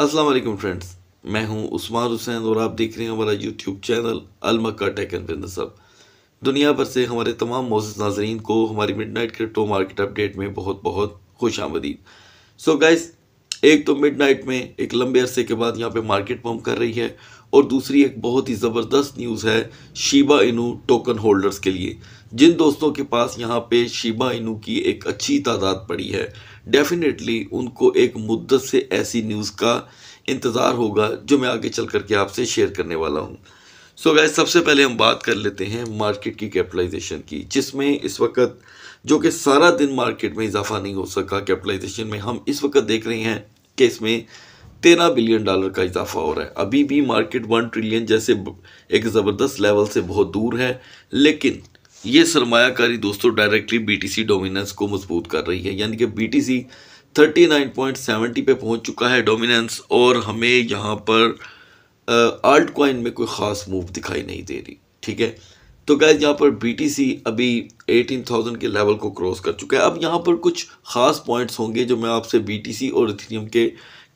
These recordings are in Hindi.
अस्सलाम वालेकुम फ्रेंड्स मैं हूं उस्मान हुसैन और आप देख रहे हैं हमारा यूट्यूब चैनल अलमक्का टेक एंड बिजनेस अब दुनिया भर से हमारे तमाम मौजूद नाजरीन को हमारी midnight crypto market update में बहुत बहुत खुश आमदीद सो गाइस एक तो मिड नाइट में एक लंबे अरसे के बाद यहाँ पे मार्केट पम्प कर रही है और दूसरी एक बहुत ही ज़बरदस्त न्यूज़ है शीबा इनू टोकन होल्डर्स के लिए जिन दोस्तों के पास यहाँ पे शीबा इनू की एक अच्छी तादाद पड़ी है डेफिनेटली उनको एक मुद्दत से ऐसी न्यूज़ का इंतज़ार होगा जो मैं आगे चल करके आपसे शेयर करने वाला हूँ सो so सबसे पहले हम बात कर लेते हैं मार्केट की कैपिटलाइजेशन की जिसमें इस वक्त जो कि सारा दिन मार्केट में इजाफा नहीं हो सका कैपिटलाइजेशन में हम इस वक्त देख रहे हैं कि इसमें तेरह बिलियन डॉलर का इजाफा हो रहा है अभी भी मार्केट वन ट्रिलियन जैसे एक ज़बरदस्त लेवल से बहुत दूर है लेकिन ये सरमाकारी दोस्तों डायरेक्टली बीटीसी डोमिनेंस को मजबूत कर रही है यानी कि बीटीसी 39.70 पे पहुंच चुका है डोमिनेंस और हमें यहाँ पर आल्ट क्वाइन में कोई ख़ास मूव दिखाई नहीं दे रही ठीक है तो गैस यहाँ पर बीटीसी अभी 18,000 के लेवल को क्रॉस कर चुका है अब यहाँ पर कुछ ख़ास पॉइंट्स होंगे जो मैं आपसे बीटीसी और इथेरियम के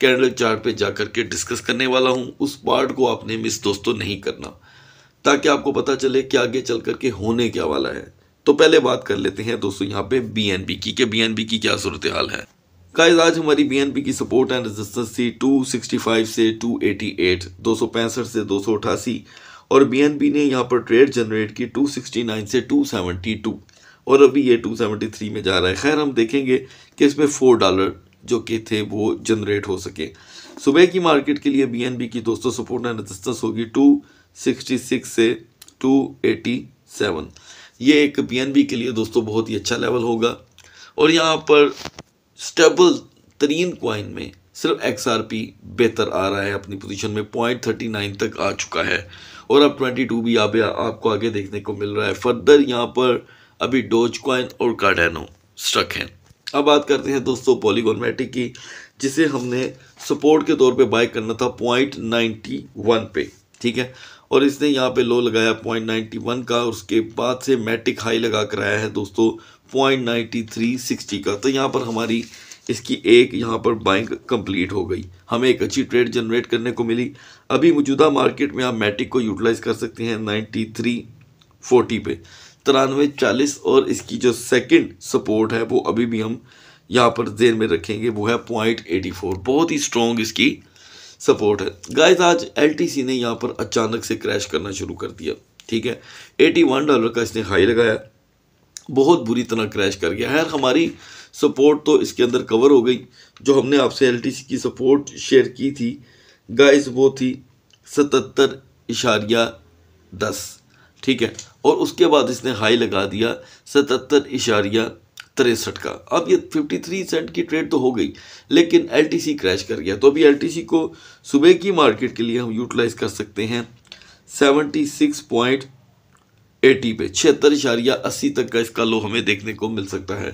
कैंडल चार्ट पे जा कर के डिस्कस करने वाला हूँ उस पार्ट को आपने मिस दोस्तों नहीं करना ताकि आपको पता चले कि आगे चल करके होने क्या वाला है तो पहले बात कर लेते हैं दोस्तों यहाँ पे बी की कि बी की क्या सूरत हाल है गाइज आज हमारी बी की सपोर्ट एंड रेजिस्टेंस थी 265 से 288 पैंसठ से दो और बी ने यहाँ पर ट्रेड जनरेट की 269 से 272 और अभी ये 273 में जा रहा है खैर हम देखेंगे कि इसमें फोर डॉलर जो कि थे वो जनरेट हो सके सुबह की मार्केट के लिए बी की दोस्तों सपोर्ट एंड रेजिस्टेंस होगी टू 66 से 287 ये एक पीएनबी के लिए दोस्तों बहुत ही अच्छा लेवल होगा और यहाँ पर स्टेबल तरीन क्वाइन में सिर्फ एक्स बेहतर आ रहा है अपनी पोजीशन में पॉइंट थर्टी नाइन तक आ चुका है और अब ट्वेंटी टू भी आप आपको आगे देखने को मिल रहा है फर्दर यहाँ पर अभी डोज क्वाइन और कार्डेनो स्ट्रक हैं अब बात करते हैं दोस्तों पॉलीगोनमेटिक की जिसे हमने सपोर्ट के तौर पे बाय करना था पॉइंट नाइन्टी वन पे ठीक है और इसने यहाँ पे लो लगाया पॉइंट नाइन्टी वन का और उसके बाद से मैटिक हाई लगा कर आया है दोस्तों पॉइंट नाइन्टी थ्री सिक्सटी का तो यहाँ पर हमारी इसकी एक यहाँ पर बाइंग कंप्लीट हो गई हमें एक अच्छी ट्रेड जनरेट करने को मिली अभी मौजूदा मार्केट में आप मैटिक को यूटिलाइज कर सकते हैं नाइन्टी थ्री फोर्टी पे तिरानवे चालीस और इसकी जो सेकंड सपोर्ट है वो अभी भी हम यहाँ पर देर में रखेंगे वो है पॉइंट एटी फोर बहुत ही स्ट्रॉन्ग इसकी सपोर्ट है गाइस आज एलटीसी ने यहाँ पर अचानक से क्रैश करना शुरू कर दिया ठीक है 81 डॉलर का इसने हाई लगाया बहुत बुरी तरह क्रैश कर गया है हमारी सपोर्ट तो इसके अंदर कवर हो गई जो हमने आपसे एल की सपोर्ट शेयर की थी गाइस वो थी सतहत्तर इशारिया दस ठीक है और उसके बाद इसने हाई लगा दिया सतहत्तर इशारिया तिरसठ का अब ये 53 सेंट की ट्रेड तो हो गई लेकिन सी क्रैश कर गया तो अभी सी को सुबह की मार्केट के लिए हम यूटिलाइज कर सकते हैं 76.80 पे छिहत्तर इशारिया अस्सी तक का इसका लो हमें देखने को मिल सकता है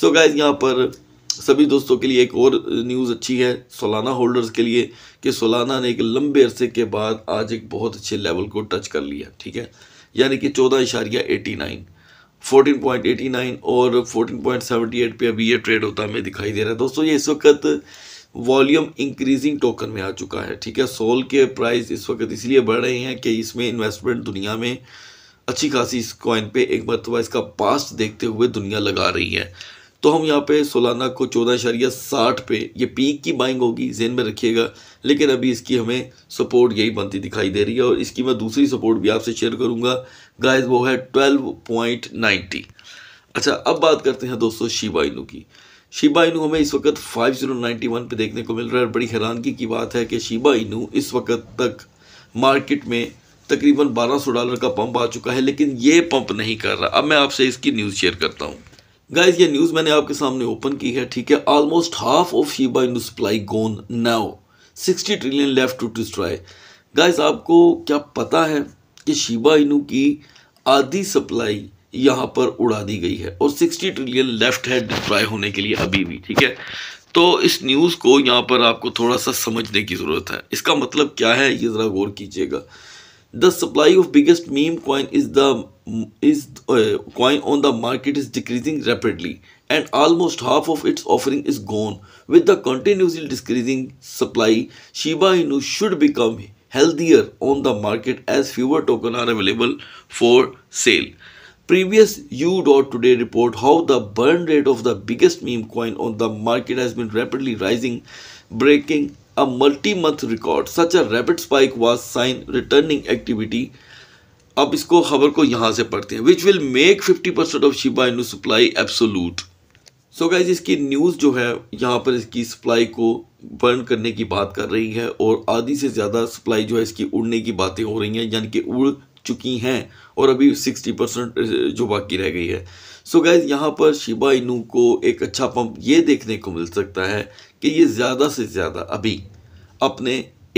सो गाइज यहाँ पर सभी दोस्तों के लिए एक और न्यूज़ अच्छी है सोलाना होल्डर्स के लिए कि सोलाना ने एक लंबे अरसे के बाद आज एक बहुत अच्छे लेवल को टच कर लिया ठीक है यानी कि चौदह इशारिया एटी नाइन 14.89 और 14.78 पे अभी ये ट्रेड होता हमें दिखाई दे रहा है दोस्तों ये इस वक्त वॉल्यूम इंक्रीजिंग टोकन में आ चुका है ठीक है सोल के प्राइस इस वक्त इसलिए बढ़ रहे हैं कि इसमें इन्वेस्टमेंट दुनिया में अच्छी खासी इस कॉइन पे एक मरतबा इसका पास्ट देखते हुए दुनिया लगा रही है तो हम यहाँ पे सोलाना को चौदह इशारिया साठ पे ये पीक की बाइंग होगी जेन में रखिएगा लेकिन अभी इसकी हमें सपोर्ट यही बनती दिखाई दे रही है और इसकी मैं दूसरी सपोर्ट भी आपसे शेयर करूँगा गाइस वो है ट्वेल्व पॉइंट नाइन्टी अच्छा अब बात करते हैं दोस्तों शिबा की शिबाइनू इनू हमें इस वक्त फाइव जीरो नाइन्टी वन पे देखने को मिल रहा है बड़ी हैरानगी की बात है कि शिबाइनू इनू इस वक्त तक मार्केट में तकरीबन सौ डॉलर का पंप आ चुका है लेकिन ये पंप नहीं कर रहा अब मैं आपसे इसकी न्यूज़ शेयर करता हूँ गाइज ये न्यूज़ मैंने आपके सामने ओपन की है ठीक है almost half of Shiba Inu supply gone now 60 trillion left to destroy guys आपको क्या पता है कि शीबा इनू की आधी सप्लाई यहाँ पर उड़ा दी गई है और 60 ट्रिलियन लेफ्ट है डिस्ट्रॉय होने के लिए अभी भी ठीक है तो इस न्यूज़ को यहाँ पर आपको थोड़ा सा समझने की ज़रूरत है इसका मतलब क्या है ये ज़रा गौर कीजिएगा the supply of biggest meme coin is the is uh, coin on the market is decreasing rapidly and almost half of its offering is gone with the continuously decreasing supply shiba inu should become healthier on the market as fewer tokens are available for sale previous u.today report how the burn rate of the biggest meme coin on the market has been rapidly rising breaking a multi-month record. Such a rapid spike was sign returning activity. अब इसको खबर को यहाँ से पढ़ते हैं which will make 50% percent of Shiba Inu supply absolute so guys इसकी न्यूज़ जो है यहाँ पर इसकी सप्लाई को बर्न करने की बात कर रही है और आधी से ज़्यादा सप्लाई जो है इसकी उड़ने की बातें हो रही हैं यानी कि उड़ चुकी हैं और अभी 60 परसेंट जो बाकी रह गई है सो गैज यहाँ पर शिबा इनू को एक अच्छा पंप ये देखने को मिल सकता है कि ये ज़्यादा से ज़्यादा अभी अपने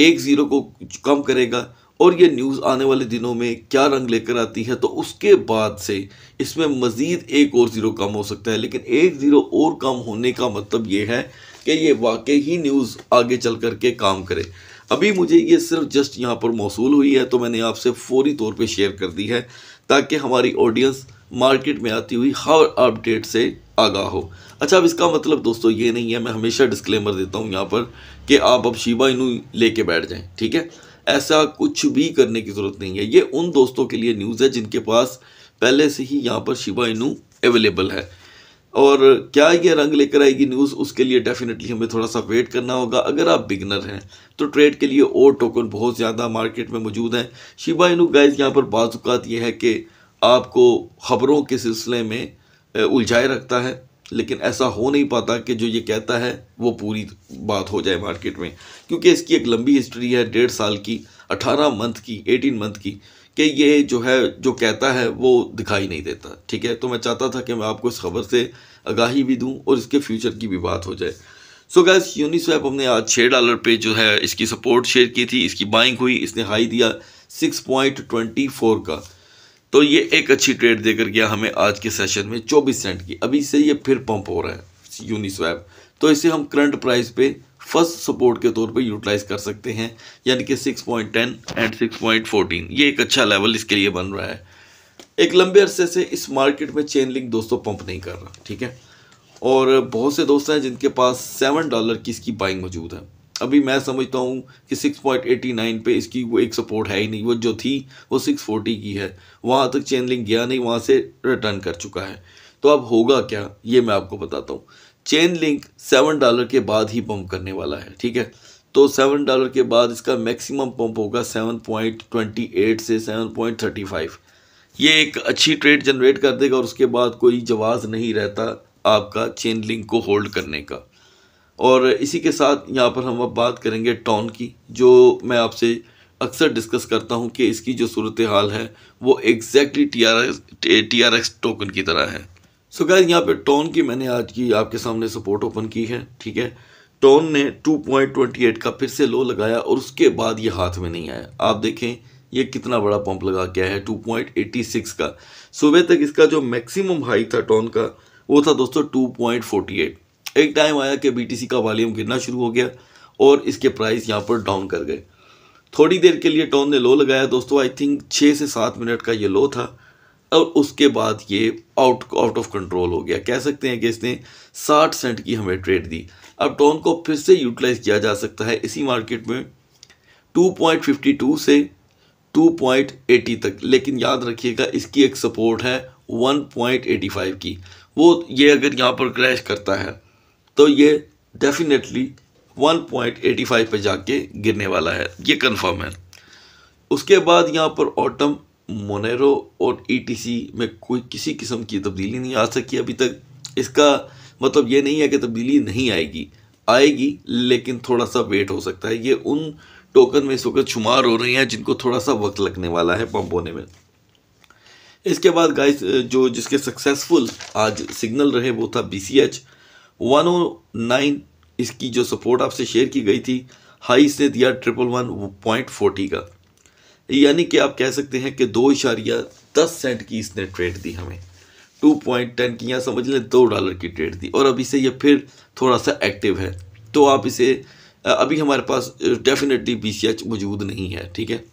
एक ज़ीरो को कम करेगा और ये न्यूज़ आने वाले दिनों में क्या रंग लेकर आती है तो उसके बाद से इसमें मज़ीद एक और ज़ीरो कम हो सकता है लेकिन एक ज़ीरो और कम होने का मतलब ये है कि ये वाकई ही न्यूज़ आगे चल कर के काम करे अभी मुझे ये सिर्फ जस्ट यहाँ पर मौसू हुई है तो मैंने आपसे फौरी तौर पर शेयर कर दी है ताकि हमारी ऑडियंस मार्केट में आती हुई हर अपडेट से आगा हो अच्छा अब इसका मतलब दोस्तों ये नहीं है मैं हमेशा डिस्क्लेमर देता हूँ यहाँ पर कि आप अब शिबा इनू लेके बैठ जाएं ठीक है ऐसा कुछ भी करने की ज़रूरत नहीं है ये उन दोस्तों के लिए न्यूज़ है जिनके पास पहले से ही यहाँ पर शिबा इनू अवेलेबल है और क्या ये रंग लेकर आएगी न्यूज़ उसके लिए डेफिनेटली हमें थोड़ा सा वेट करना होगा अगर आप बिगनर हैं तो ट्रेड के लिए और टोकन बहुत ज़्यादा मार्केट में मौजूद हैं शिबा इनू गाइज यहाँ पर बाजुकात ये है कि आपको खबरों के सिलसिले में उलझाए रखता है लेकिन ऐसा हो नहीं पाता कि जो ये कहता है वो पूरी बात हो जाए मार्केट में क्योंकि इसकी एक लंबी हिस्ट्री है डेढ़ साल की अठारह मंथ की एटीन मंथ की कि ये जो है जो कहता है वो दिखाई नहीं देता ठीक है तो मैं चाहता था कि मैं आपको इस खबर से आगाही भी दूँ और इसके फ्यूचर की भी बात हो जाए सो गैस यूनिस्वैप हमने आज छः डॉलर पे जो है इसकी सपोर्ट शेयर की थी इसकी बाइंग हुई इसने हाई दिया सिक्स पॉइंट ट्वेंटी फोर का तो ये एक अच्छी ट्रेड देकर गया हमें आज के सेशन में 24 सेंट की अभी से ये फिर पंप हो रहा है यूनिस्वैप तो इसे हम करंट प्राइस पे फर्स्ट सपोर्ट के तौर पे यूटिलाइज कर सकते हैं यानी कि 6.10 एंड 6.14 ये एक अच्छा लेवल इसके लिए बन रहा है एक लंबे अरसे से इस मार्केट में चेन लिंक दोस्तों पंप नहीं कर रहा ठीक है और बहुत से दोस्त हैं जिनके पास सेवन डॉलर की इसकी बाइंग मौजूद है अभी मैं समझता हूँ कि 6.89 पे इसकी वो एक सपोर्ट है ही नहीं वो जो थी वो 640 की है वहाँ तक चेन लिंक गया नहीं वहाँ से रिटर्न कर चुका है तो अब होगा क्या ये मैं आपको बताता हूँ चेन लिंक सेवन डॉलर के बाद ही पंप करने वाला है ठीक है तो सेवन डॉलर के बाद इसका मैक्सिमम पंप होगा सेवन पॉइंट ट्वेंटी एट से सेवन पॉइंट थर्टी फाइव ये एक अच्छी ट्रेड जनरेट कर देगा और उसके बाद कोई जवाब नहीं रहता आपका चेन लिंक को होल्ड करने का और इसी के साथ यहाँ पर हम अब बात करेंगे टॉन की जो मैं आपसे अक्सर डिस्कस करता हूँ कि इसकी जो सूरत हाल है वो exactly T R X T R X token की तरह है सो गैर यहाँ पे टॉन की मैंने आज की आपके सामने सपोर्ट ओपन की है ठीक है टॉन ने 2.28 का फिर से लो लगाया और उसके बाद ये हाथ में नहीं आया आप देखें ये कितना बड़ा पंप लगा के है 2.86 का सुबह तक इसका जो मैक्सिमम हाई था टॉन का वो था दोस्तों 2.48 एक टाइम आया कि बी का वॉल्यूम गिरना शुरू हो गया और इसके प्राइस यहाँ पर डाउन कर गए थोड़ी देर के लिए टॉन ने लो लगाया दोस्तों आई थिंक छः से सात मिनट का ये लो था और उसके बाद ये आउट आउट ऑफ कंट्रोल हो गया कह सकते हैं कि इसने 60 सेंट की हमें ट्रेड दी अब टॉन को फिर से यूटिलाइज किया जा सकता है इसी मार्केट में 2.52 से 2.80 तक लेकिन याद रखिएगा इसकी एक सपोर्ट है 1.85 की वो ये अगर यहाँ पर क्रैश करता है तो ये डेफिनेटली 1.85 पे जाके गिरने वाला है ये कंफर्म है उसके बाद यहाँ पर ऑटम मोनेरो और ईटीसी e में कोई किसी किस्म की तब्दीली नहीं आ सकी अभी तक इसका मतलब ये नहीं है कि तब्दीली नहीं आएगी आएगी लेकिन थोड़ा सा वेट हो सकता है ये उन टोकन में इस वक्त शुमार हो रही हैं जिनको थोड़ा सा वक्त लगने वाला है पंप होने में इसके बाद गाइस जो जिसके सक्सेसफुल आज सिग्नल रहे वो था बी सी एच 109 इसकी जो सपोर्ट आपसे शेयर की गई थी हाई इसने दिया ट्रिपल वन पॉइंट फोर्टी का यानी कि आप कह सकते हैं कि दो इशारिया दस सेंट की इसने ट्रेड दी हमें टू पॉइंट टेन की यहाँ समझ लें दो डॉलर की ट्रेड दी और अभी से ये फिर थोड़ा सा एक्टिव है तो आप इसे अभी हमारे पास डेफिनेटली बी सी एच मौजूद नहीं है ठीक है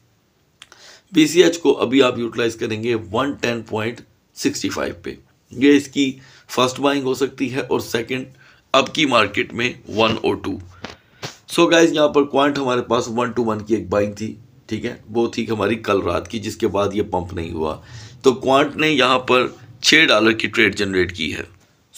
बी सी एच को अभी आप यूटिलाइज़ करेंगे one ten point sixty five पे ये इसकी फर्स्ट बाइंग हो सकती है और सेकंड अब की मार्केट में वन और टू सो गाइज यहाँ पर क्वांट हमारे पास वन टू वन की एक बाइंग थी ठीक है वो थी हमारी कल रात की जिसके बाद ये पंप नहीं हुआ तो क्वांट ने यहाँ पर छः डॉलर की ट्रेड जनरेट की है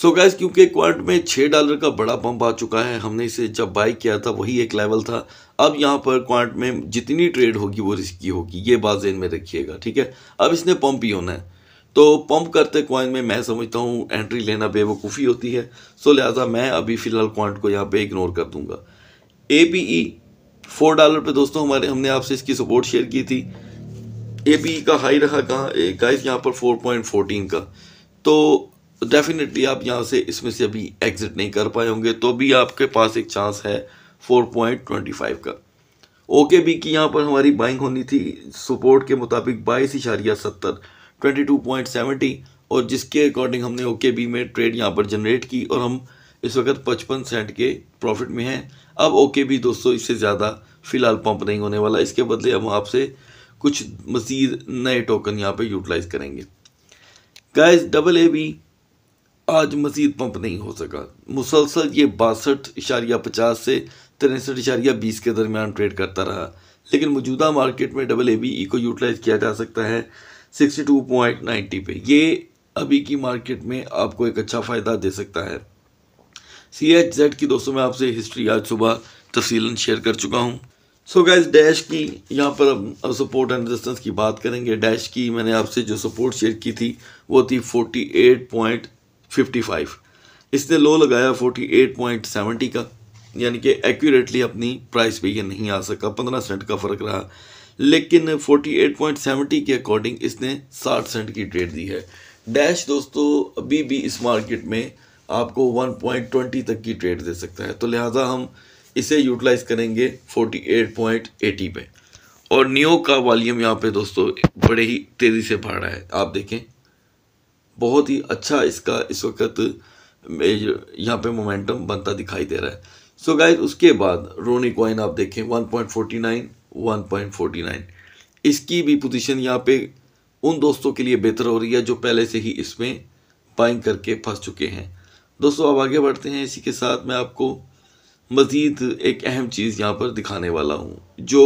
सो so गाइज क्योंकि क्वांट में छः डॉलर का बड़ा पंप आ चुका है हमने इसे जब बाई किया था वही एक लेवल था अब यहाँ पर क्वांट में जितनी ट्रेड होगी वो रिस्की होगी ये बात जेन में रखिएगा ठीक है अब इसने पंप ही होना है तो पंप करते कॉइन में मैं समझता हूँ एंट्री लेना बेवकूफ़ी होती है सो लिहाजा मैं अभी फ़िलहाल कॉइंट को यहाँ पे इग्नोर कर दूंगा A P E four dollar पे दोस्तों हमारे हमने आपसे इसकी सपोर्ट शेयर की थी ए पी ई का हाई रहा कहाँ गाइस यहाँ पर फोर पॉइंट फोर्टीन का तो डेफिनेटली आप यहाँ से इसमें से अभी एग्ज़िट नहीं कर पाए होंगे तो भी आपके पास एक चांस है फोर पॉइंट ट्वेंटी फाइव का ओके बी की यहाँ पर हमारी बाइंग होनी थी सपोर्ट के मुताबिक बाईस इशारिया सत्तर ट्वेंटी टू पॉइंट सेवेंटी और जिसके अकॉर्डिंग हमने ओके बी में ट्रेड यहाँ पर जनरेट की और हम इस वक्त पचपन सेंट के प्रॉफिट में हैं अब ओके बी दोस्तों इससे ज़्यादा फ़िलहाल पंप नहीं होने वाला इसके बदले हम आपसे कुछ मज़ीद नए टोकन यहाँ पे यूटिलाइज़ करेंगे गैस डबल ए बी आज मज़ीद पंप नहीं हो सका मुसलसल ये बासठ इशारिया पचास से तिरसठ इशारिया बीस के दरमियान ट्रेड करता रहा लेकिन मौजूदा मार्केट में डबल ए बी ई को यूटिलाइज़ किया जा सकता है 62.90 पे ये अभी की मार्केट में आपको एक अच्छा फ़ायदा दे सकता है सी एच जेड की दोस्तों मैं आपसे हिस्ट्री आज सुबह तफसीला शेयर कर चुका हूँ सो गैस डैश की यहाँ पर अब, अब सपोर्ट एंड रेजिस्टेंस की बात करेंगे डैश की मैंने आपसे जो सपोर्ट शेयर की थी वो थी 48.55 इसने लो लगाया 48.70 का यानी कि एक्यूरेटली अपनी प्राइस पे ये नहीं आ सका पंद्रह सेंट का फ़र्क रहा लेकिन 48.70 के अकॉर्डिंग इसने 60 सेंट की ट्रेड दी है डैश दोस्तों अभी भी इस मार्केट में आपको 1.20 तक की ट्रेड दे सकता है तो लिहाजा हम इसे यूटिलाइज करेंगे 48.80 पे और नियो का वॉल्यूम यहाँ पे दोस्तों बड़े ही तेज़ी से बढ़ रहा है आप देखें बहुत ही अच्छा इसका इस वक्त यहाँ पे मोमेंटम बनता दिखाई दे रहा है सो so गाइज उसके बाद रोनी कॉइन आप देखें 1.49 इसकी भी पोजीशन यहाँ पे उन दोस्तों के लिए बेहतर हो रही है जो पहले से ही इसमें बाइंग करके फंस चुके हैं दोस्तों अब आगे बढ़ते हैं इसी के साथ मैं आपको मज़ीद एक अहम चीज़ यहाँ पर दिखाने वाला हूँ जो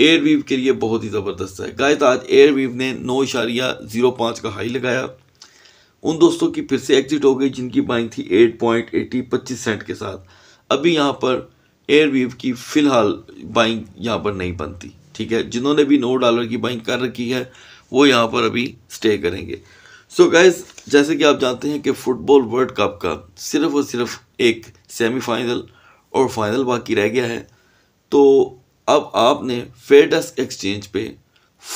एयरवीव के लिए बहुत ही ज़बरदस्त है गाय आज वीव ने नौ इशारिया ज़ीरो पाँच का हाई लगाया उन दोस्तों की फिर से एग्जिट हो गई जिनकी बाइंग थी एट पॉइंट एटी पच्चीस सेंट के साथ अभी यहाँ पर एयरवीव की फ़िलहाल बाइंग यहाँ पर नहीं बनती ठीक है जिन्होंने भी नौ डॉलर की बाइंग कर रखी है वो यहाँ पर अभी स्टे करेंगे सो so गाइज जैसे कि आप जानते हैं कि फ़ुटबॉल वर्ल्ड कप का सिर्फ और सिर्फ एक सेमीफाइनल और फाइनल बाकी रह गया है तो अब आपने फेडस एक्सचेंज पे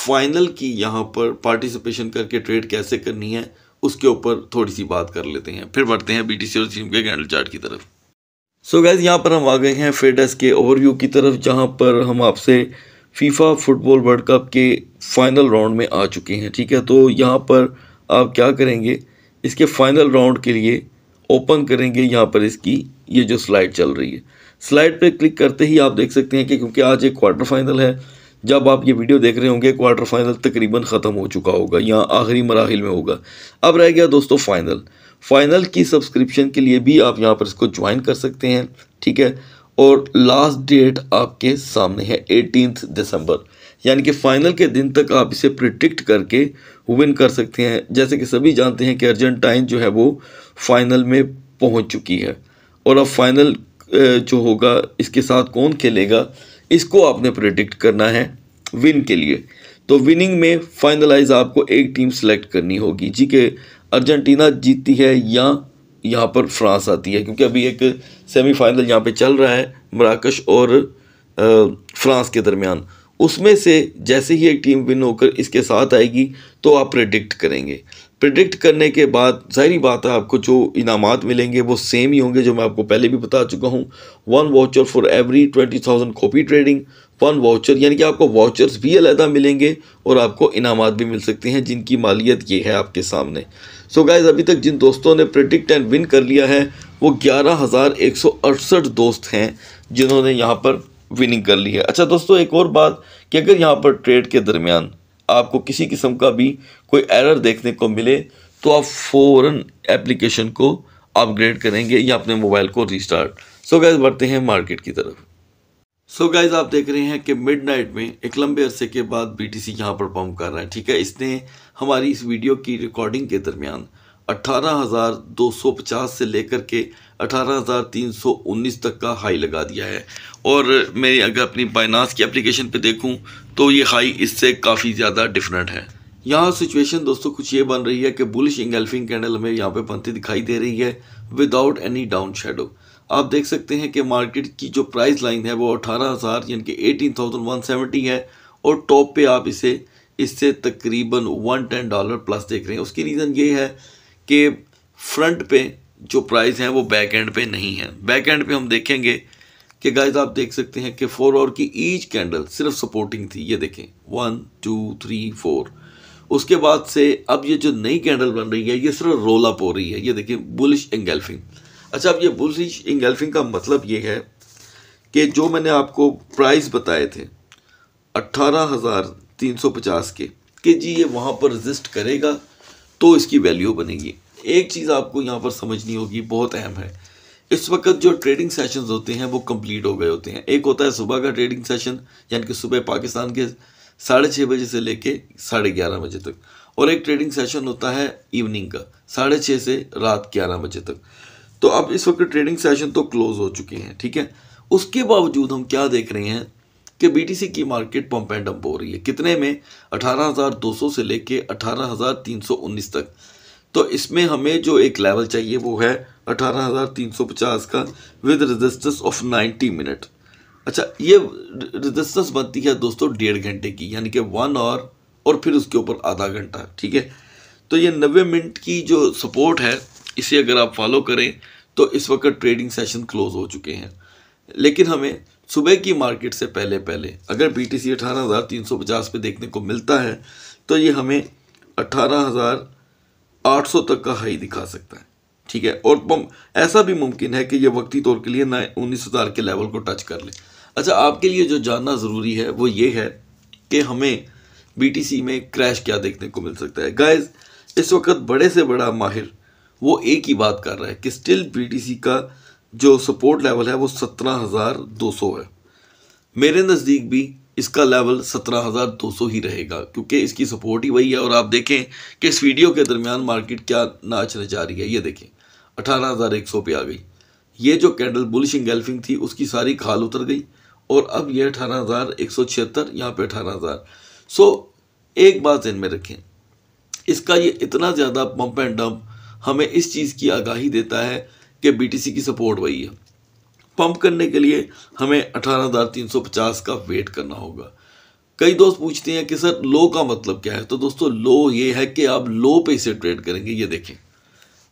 फाइनल की यहाँ पर पार्टिसिपेशन करके ट्रेड कैसे करनी है उसके ऊपर थोड़ी सी बात कर लेते हैं फिर बढ़ते हैं बीटीसी और चीम के कैंडल चार्ट की तरफ सो गैज़ यहाँ पर हम आ गए हैं फेडस के ओवरव्यू की तरफ जहाँ पर हम आपसे फीफा फुटबॉल वर्ल्ड कप के फाइनल राउंड में आ चुके हैं ठीक है तो यहाँ पर आप क्या करेंगे इसके फाइनल राउंड के लिए ओपन करेंगे यहाँ पर इसकी ये जो स्लाइड चल रही है स्लाइड पे क्लिक करते ही आप देख सकते हैं कि क्योंकि आज एक क्वार्टर फाइनल है जब आप ये वीडियो देख रहे होंगे क्वार्टर फाइनल तकरीबन ख़त्म हो चुका होगा या आखिरी मराहल में होगा अब रह गया दोस्तों फाइनल फाइनल की सब्सक्रिप्शन के लिए भी आप यहाँ पर इसको ज्वाइन कर सकते हैं ठीक है और लास्ट डेट आपके सामने है एटीन दिसंबर यानी कि फाइनल के दिन तक आप इसे प्रिडिक्ट करके विन कर सकते हैं जैसे कि सभी जानते हैं कि अर्जेंटाइन जो है वो फाइनल में पहुंच चुकी है और अब फाइनल जो होगा इसके साथ कौन खेलेगा इसको आपने प्रिडिक्ट करना है विन के लिए तो विनिंग में फाइनलाइज आपको एक टीम सेलेक्ट करनी होगी जी के अर्जेंटीना जीतती है या यहाँ पर फ्रांस आती है क्योंकि अभी एक सेमीफाइनल यहाँ पे चल रहा है मराकश और फ्रांस के दरमियान उसमें से जैसे ही एक टीम विन होकर इसके साथ आएगी तो आप प्रिडिक्ट करेंगे प्रिडिक्ट करने के बाद जाहरी बात है आपको जो इनामात मिलेंगे वो सेम ही होंगे जो मैं आपको पहले भी बता चुका हूँ one voucher for every twenty thousand copy trading one voucher यानी कि आपको वाउचर्स भी अलहदा मिलेंगे और आपको इनाम भी मिल सकते हैं जिनकी मालियत ये है आपके सामने सो so गाइज अभी तक जिन दोस्तों ने प्रडिक्ट एंड विन कर लिया है वो ग्यारह हज़ार एक सौ अड़सठ दोस्त हैं जिन्होंने यहाँ पर विनिंग कर ली है अच्छा दोस्तों एक और बात कि अगर यहाँ पर ट्रेड के दरमियान आपको किसी किस्म का भी कोई एरर देखने को मिले तो आप फ़ौर एप्लीकेशन को अपग्रेड करेंगे या अपने मोबाइल को रिस्टार्ट सो so गैस बढ़ते हैं मार्केट की तरफ सो so गाइज आप देख रहे हैं कि मिडनाइट में एक लंबे अरसे के बाद बीटीसी यहाँ पर कर रहा है ठीक है इसने हमारी इस वीडियो की रिकॉर्डिंग के दरमियान 18,250 से लेकर के 18,319 तक का हाई लगा दिया है और मैं अगर अपनी बाइनास की एप्लीकेशन पे देखूं तो ये हाई इससे काफ़ी ज़्यादा डिफरेंट है यहाँ सिचुएशन दोस्तों कुछ ये बन रही है कि बुलिश इंगेल्फिंग कैंडल हमें यहाँ पर बनती दिखाई दे रही है विदाउट एनी डाउन शेडो आप देख सकते हैं कि मार्केट की जो प्राइस लाइन है वो अठारह हज़ार यानी कि एटीन थाउजेंड वन सेवेंटी है और टॉप पे आप इसे इससे तकरीबन वन टेन डॉलर प्लस देख रहे हैं उसकी रीज़न ये है कि फ्रंट पे जो प्राइस है वो बैक एंड पे नहीं है बैक एंड पे हम देखेंगे कि गाइस आप देख सकते हैं कि फोर और की ईच कैंडल सिर्फ सपोर्टिंग थी ये देखें वन टू थ्री फोर उसके बाद से अब ये जो नई कैंडल बन रही है ये सिर्फ रोल अप हो रही है ये देखें बुलिश एंगेल्फिंग अच्छा अब ये बुलिश इंगेल्फिंग का मतलब ये है कि जो मैंने आपको प्राइस बताए थे अट्ठारह हज़ार तीन सौ पचास के कि जी ये वहाँ पर रजिस्ट करेगा तो इसकी वैल्यू बनेगी एक चीज़ आपको यहाँ पर समझनी होगी बहुत अहम है इस वक्त जो ट्रेडिंग सेशंस होते हैं वो कंप्लीट हो गए होते हैं एक होता है सुबह का ट्रेडिंग सेशन यानी कि सुबह पाकिस्तान के साढ़े छः बजे से लेके साढ़े ग्यारह बजे तक और एक ट्रेडिंग सेशन होता है इवनिंग का साढ़े छः से रात ग्यारह बजे तक तो अब इस वक्त ट्रेडिंग सेशन तो क्लोज हो चुके हैं ठीक है उसके बावजूद हम क्या देख रहे हैं कि बीटीसी की मार्केट पंप एंड डंप हो रही है कितने में 18,200 से लेके 18,319 तक तो इसमें हमें जो एक लेवल चाहिए वो है 18,350 का विद रेजिस्टेंस ऑफ 90 मिनट अच्छा ये रेजिस्टेंस बनती है दोस्तों डेढ़ घंटे की यानी कि वन आवर और फिर उसके ऊपर आधा घंटा ठीक है तो ये नब्बे मिनट की जो सपोर्ट है इसे अगर आप फॉलो करें तो इस वक्त ट्रेडिंग सेशन क्लोज हो चुके हैं लेकिन हमें सुबह की मार्केट से पहले पहले अगर बी टी सी अठारह हज़ार तीन सौ पचास पे देखने को मिलता है तो ये हमें अठारह हज़ार आठ सौ तक का हाई दिखा सकता है ठीक है और ऐसा भी मुमकिन है कि ये वक्ती तौर के लिए ना उन्नीस हज़ार के लेवल को टच कर ले अच्छा आपके लिए जो जानना ज़रूरी है वो ये है कि हमें बी में क्रैश क्या देखने को मिल सकता है गाइज इस वक्त बड़े से बड़ा माहिर वो एक ही बात कर रहा है कि स्टिल बीटीसी का जो सपोर्ट लेवल है वो सत्रह हज़ार दो सौ है मेरे नज़दीक भी इसका लेवल सत्रह हज़ार दो सौ ही रहेगा क्योंकि इसकी सपोर्ट ही वही है और आप देखें कि इस वीडियो के दरमियान मार्केट क्या नाचने जा रही है ये देखें अठारह हज़ार एक सौ पे आ गई ये जो कैंडल बुलिश गेल्फिंग थी उसकी सारी खाल उतर गई और अब ये अठारह हज़ार एक सौ छिहत्तर यहाँ पर अठारह हज़ार सो एक बात इनमें में रखें इसका ये इतना ज़्यादा पम्प एंड डम्प हमें इस चीज़ की आगाही देता है कि बीटीसी की सपोर्ट वही है पंप करने के लिए हमें अठारह हज़ार तीन सौ पचास का वेट करना होगा कई दोस्त पूछते हैं कि सर लो का मतलब क्या है तो दोस्तों लो ये है कि आप लो पे इसे ट्रेड करेंगे ये देखें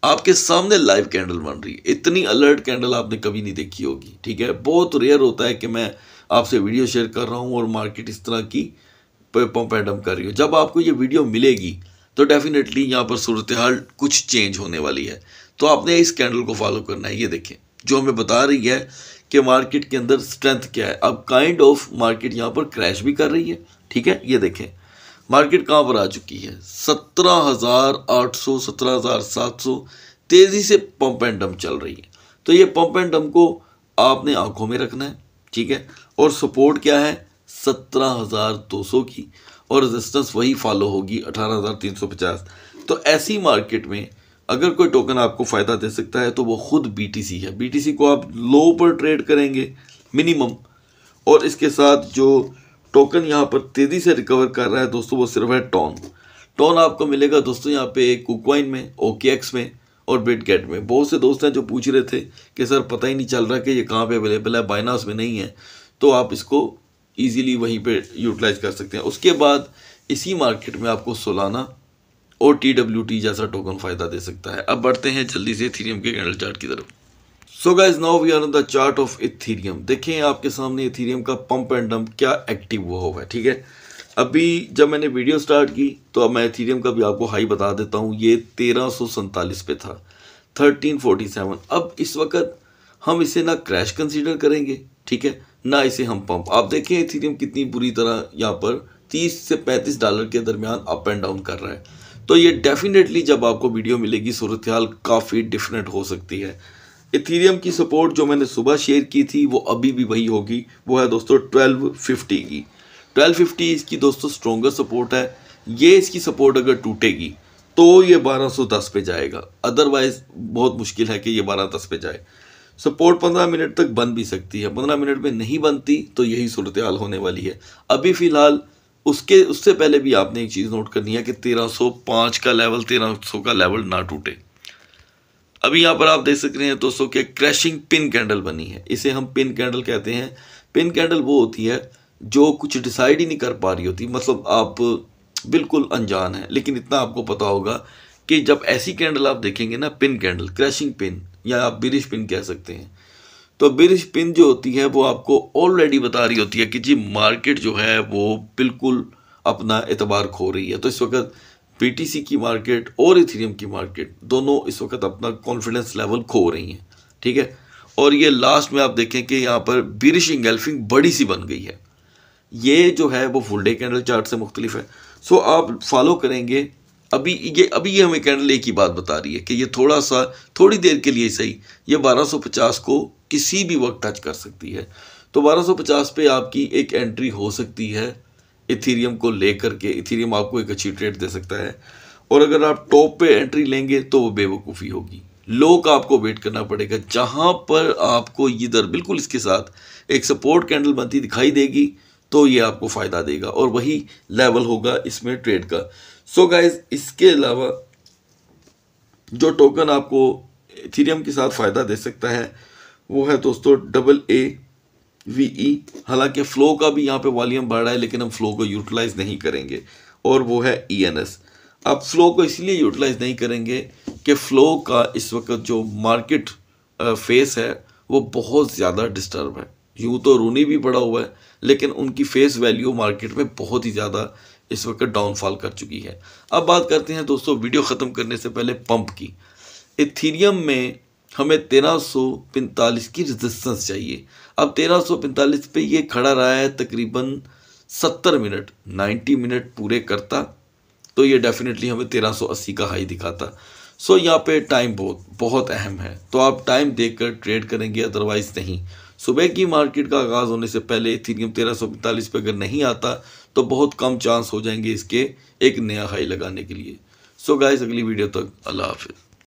आपके सामने लाइव कैंडल बन रही है इतनी अलर्ट कैंडल आपने कभी नहीं देखी होगी ठीक है बहुत रेयर होता है कि मैं आपसे वीडियो शेयर कर रहा हूँ और मार्केट इस तरह की पंप एडम कर रही हो जब आपको ये वीडियो मिलेगी तो डेफिनेटली यहाँ पर सूरत हाल कुछ चेंज होने वाली है तो आपने इस कैंडल को फॉलो करना है ये देखें जो हमें बता रही है कि मार्केट के अंदर स्ट्रेंथ क्या है अब काइंड ऑफ मार्केट यहाँ पर क्रैश भी कर रही है ठीक है ये देखें मार्केट कहाँ पर आ चुकी है सत्रह हज़ार आठ सौ सत्रह हज़ार सात सौ तेज़ी से पम्प एंड डम चल रही है तो ये पंप एंड डम को आपने आंखों में रखना है ठीक है और सपोर्ट क्या है सत्रह हज़ार दो सौ की और रेजिस्टेंस वही फॉलो होगी अठारह हज़ार तीन सौ पचास तो ऐसी मार्केट में अगर कोई टोकन आपको फ़ायदा दे सकता है तो वो खुद बी है बी को आप लो पर ट्रेड करेंगे मिनिमम और इसके साथ जो टोकन यहाँ पर तेज़ी से रिकवर कर रहा है दोस्तों वो सिर्फ है टॉन टॉन आपको मिलेगा दोस्तों यहाँ पे कुकवाइन में ओके में और बिटगेट में बहुत से दोस्त हैं जो पूछ रहे थे कि सर पता ही नहीं चल रहा कि ये कहाँ पे अवेलेबल है बाइनास में नहीं है तो आप इसको ईजीली वहीं पर यूटिलाइज कर सकते हैं उसके बाद इसी मार्केट में आपको सोलाना और टी डब्ल्यू टी जैसा टोकन फ़ायदा दे सकता है अब बढ़ते हैं जल्दी से इथीरियम के कैंडल चार्ट की तरफ so guys now we are on the chart of Ethereum देखें आपके सामने इथीरियम का पंप एंड डंप क्या एक्टिव हुआ हुआ है ठीक है अभी जब मैंने वीडियो स्टार्ट की तो अब मैं इथीरियम का भी आपको हाई बता देता हूँ ये तेरह पे था सेवन अब इस वक्त हम इसे ना क्रैश कंसिडर करेंगे ठीक है ना इसे हम पंप आप देखें इथीरियम कितनी बुरी तरह यहाँ पर तीस से पैंतीस डॉलर के दरमियान अप एंड डाउन कर रहा है तो ये डेफिनेटली जब आपको वीडियो मिलेगी सूरत हाल काफ़ी डिफरेंट हो सकती है इथेरियम की सपोर्ट जो मैंने सुबह शेयर की थी वो अभी भी वही होगी वो है दोस्तों ट्वेल्व फिफ्टी की ट्वेल्व फिफ्टी इसकी दोस्तों स्ट्रोंगर सपोर्ट है ये इसकी सपोर्ट अगर टूटेगी तो ये बारह सौ दस पे जाएगा अदरवाइज़ बहुत मुश्किल है कि ये बारह दस पे जाए सपोर्ट पंद्रह मिनट तक बन भी सकती है पंद्रह मिनट में नहीं बनती तो यही सूरत हाल होने वाली है अभी फ़िलहाल उसके उससे पहले भी आपने एक चीज़ नोट करनी है कि 1305 का लेवल 1300 का लेवल ना टूटे अभी यहाँ पर आप देख सक रहे हैं दोस्तों के क्रैशिंग पिन कैंडल बनी है इसे हम पिन कैंडल कहते हैं पिन कैंडल वो होती है जो कुछ डिसाइड ही नहीं कर पा रही होती मतलब आप बिल्कुल अनजान है लेकिन इतना आपको पता होगा कि जब ऐसी कैंडल आप देखेंगे ना पिन कैंडल क्रैशिंग पिन या आप बिरिश पिन कह सकते हैं तो बिरिश पिन जो होती है वो आपको ऑलरेडी बता रही होती है कि जी मार्केट जो है वो बिल्कुल अपना एतबार खो रही है तो इस वक्त बीटीसी की मार्केट और इथीरियम की मार्केट दोनों इस वक्त अपना कॉन्फिडेंस लेवल खो रही हैं ठीक है और ये लास्ट में आप देखें कि यहाँ पर बिरिश इंगेल्फिंग बड़ी सी बन गई है ये जो है वो फुल डे कैंडल चार्ट से मुख्तलिफ है सो आप फॉलो करेंगे अभी ये अभी ये हमें कैंडल एक ही बात बता रही है कि ये थोड़ा सा थोड़ी देर के लिए सही ये 1250 को किसी भी वक्त टच कर सकती है तो 1250 पे आपकी एक एंट्री हो सकती है इथीरियम को लेकर के इथीरियम आपको एक अच्छी ट्रेड दे सकता है और अगर आप टॉप पे एंट्री लेंगे तो वो बेवकूफ़ी होगी लो का आपको वेट करना पड़ेगा जहाँ पर आपको इधर बिल्कुल इसके साथ एक सपोर्ट कैंडल बनती दिखाई देगी तो ये आपको फ़ायदा देगा और वही लेवल होगा इसमें ट्रेड का सो so गाइज इसके अलावा जो टोकन आपको इथेरियम के साथ फ़ायदा दे सकता है वो है दोस्तों डबल ए वी ई हालांकि फ़्लो का भी यहाँ पे वॉल्यूम बढ़ रहा है लेकिन हम फ़्लो को यूटिलाइज़ नहीं करेंगे और वो है ई एन एस आप फ़्लो को इसलिए यूटिलाइज़ नहीं करेंगे कि फ़्लो का इस वक्त जो मार्केट फेस है वो बहुत ज़्यादा डिस्टर्ब है यूँ तो रूनी भी पड़ा हुआ है लेकिन उनकी फेस वैल्यू मार्केट में बहुत ही ज़्यादा इस वक्त डाउनफॉल कर चुकी है अब बात करते हैं दोस्तों वीडियो ख़त्म करने से पहले पंप की इथीरियम में हमें तेरह सौ पैंतालीस की रजिस्टेंस चाहिए अब तेरह सौ पैंतालीस पे ये खड़ा रहा है तकरीबन सत्तर मिनट नाइन्टी मिनट पूरे करता तो ये डेफिनेटली हमें तेरह सौ अस्सी का हाई दिखाता सो यहाँ पे टाइम बहुत बहुत अहम है तो आप टाइम देखकर ट्रेड करेंगे अदरवाइज़ नहीं सुबह की मार्केट का आगाज़ होने से पहले इथीरियम तेरह सौ पैंतालीस पर अगर नहीं आता तो बहुत कम चांस हो जाएंगे इसके एक नया हाई लगाने के लिए सो so गाइस अगली वीडियो तक अल्लाह हाफिज़